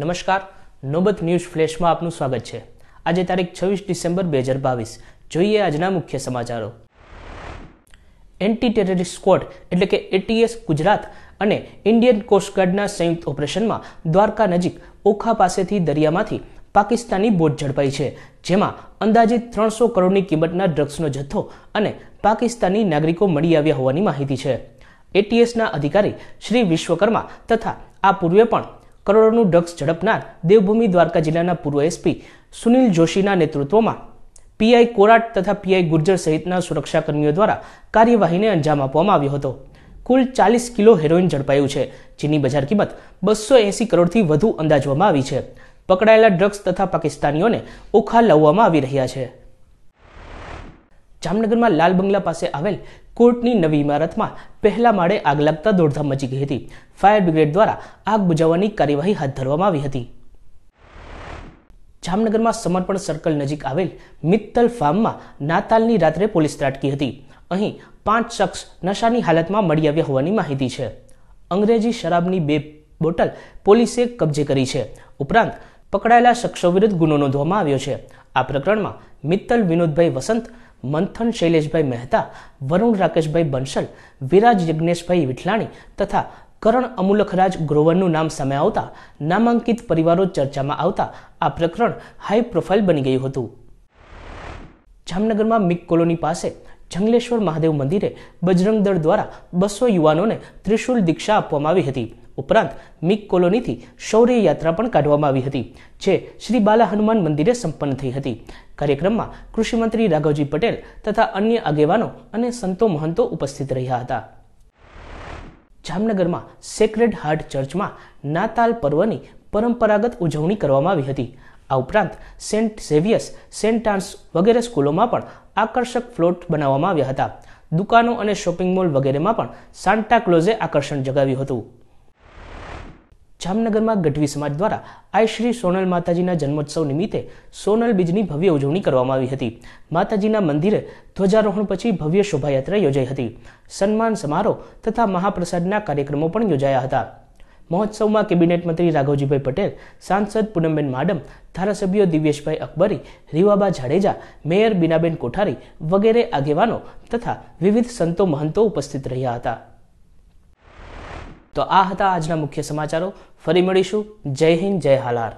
નમસ્કાર નોબત ન્યૂઝ ફ્લેશમાં આપનું સ્વાગત છે આજે તારીખ છવ્વીસ ડિસેમ્બર બે હજાર બાવીસ જોઈએ આજના મુખ્ય સમાચારો એન્ટી ટેરરિસ્ટ સ્ક્વોડ એટલે કે એટીએસ ગુજરાત અને ઇન્ડિયન કોસ્ટગાર્ડના સંયુક્ત ઓપરેશનમાં દ્વારકા નજીક ઓખા પાસેથી દરિયામાંથી પાકિસ્તાની બોટ ઝડપાઈ છે જેમાં અંદાજિત ત્રણસો કરોડની કિંમતના ડ્રગ્સનો જથ્થો અને પાકિસ્તાની નાગરિકો મળી આવ્યા હોવાની માહિતી છે એટીએસના અધિકારી શ્રી વિશ્વકર્મા તથા આ પૂર્વે પણ કરોડોનું ડ્રગ્સ ઝડપનાર દેવભૂમિ દ્વારકા જિલ્લાના પૂર્વ એસપી સુનિલ જોશીના નેતૃત્વમાં પીઆઈ કોરાટ તથા પીઆઈ ગુર્જર સહિતના સુરક્ષાકર્મીઓ દ્વારા કાર્યવાહીને અંજામ આપવામાં આવ્યો હતો કુલ ચાલીસ કિલો હેરોઇન ઝડપાયું છે જેની બજાર કિંમત બસો એંસી કરોડથી વધુ અંદાજવામાં આવી છે પકડાયેલા ડ્રગ્સ તથા પાકિસ્તાનીઓને ઓખા લાવવામાં આવી રહ્યા છે જામનગરમાં લાલ બંગલા પાસે આવેલ કોર્ટની નવી ઇમારતમાં પહેલા માળે આગ લાગતા દોડધામ મચી ગઈ હતી ફાયર બ્રિગેડ દ્વારા આગ બુઝાવવાની કાર્યવાહી હાથ ધરવામાં આવી હતી જામનગરમાં સમર્પણ સર્કલ નજીક આવેલ મિત્તલ ફાર્મમાં નાતાલની રાત્રે પોલીસ ત્રાટકી હતી અહીં પાંચ શખ્સ નશાની હાલતમાં મળી આવ્યા હોવાની માહિતી છે અંગ્રેજી શરાબની બે બોટલ પોલીસે કબજે કરી છે ઉપરાંત પકડાયેલા શખ્સો વિરુદ્ધ ગુનો નોંધવામાં આવ્યો છે આ પ્રકરણમાં મિત્તલ વિનોદભાઈ વસંત મંથન શૈલેષભાઈ મહેતા વરુણ રાકેશભાઈ બંશલ વિરાજ યજ્ઞેશભાઈ વિઠલાણી તથા કરણ અમુલખરાજ ગ્રોવરનું નામ સામે આવતા નામાંકિત પરિવારો ચર્ચામાં આવતા આ પ્રકરણ હાઈ પ્રોફાઇલ બની ગયું હતું જામનગરમાં મિક કોલોની પાસે જંગલેશ્વર મહાદેવ મંદિરે બજરંગદળ દ્વારા બસો યુવાનોને ત્રિશુલ દીક્ષા આપવામાં આવી હતી ઉપરાંત મિક કોલોનીથી શૌર્ય યાત્રા પણ કાઢવામાં આવી હતી જે શ્રી બાલા હનુમાન મંદિરે સંપન્ન થઈ હતી કાર્યક્રમમાં કૃષિમંત્રી રાઘવજી પટેલ તથા અન્ય આગેવાનો અને સંતો મહંતો ઉપસ્થિત રહ્યા હતા જામનગરમાં સેક્રેડ હાર્ટ ચર્ચમાં નાતાલ પર્વની પરંપરાગત ઉજવણી કરવામાં આવી હતી આ ઉપરાંત સેન્ટ ઝેવિયર્સ સેન્ટ આન્સ વગેરે સ્કૂલોમાં પણ આકર્ષક ફ્લોટ બનાવવામાં આવ્યા હતા દુકાનો અને શોપિંગ મોલ વગેરેમાં પણ સાન્ટા ક્લોઝે આકર્ષણ જગાવ્યું હતું જામનગરમાં ગઢવી સમાજ દ્વારા આઈ શ્રી સોનલ માતાજીના જન્મોત્સવ નિમિત્તે સોનલ બીજની ભવ્ય ઉજવણી કરવામાં આવી હતી માતાજીના મંદિરે ધ્વજારોહણ પછી ભવ્ય શોભાયાત્રા યોજાઈ હતી સન્માન સમારોહ તથા મહાપ્રસાદના કાર્યક્રમો પણ યોજાયા હતા મહોત્સવમાં કેબિનેટ મંત્રી રાઘવજીભાઈ પટેલ સાંસદ પૂનમબેન માડમ ધારાસભ્યો દિવ્યેશભાઈ અકબરી રીવાબા જાડેજા મેયર બીનાબેન કોઠારી વગેરે આગેવાનો તથા વિવિધ સંતો મહંતો ઉપસ્થિત રહ્યા હતા તો આ હતા આજના મુખ્ય સમાચારો ફરી મળીશું જય હિન્દ જય હાલાર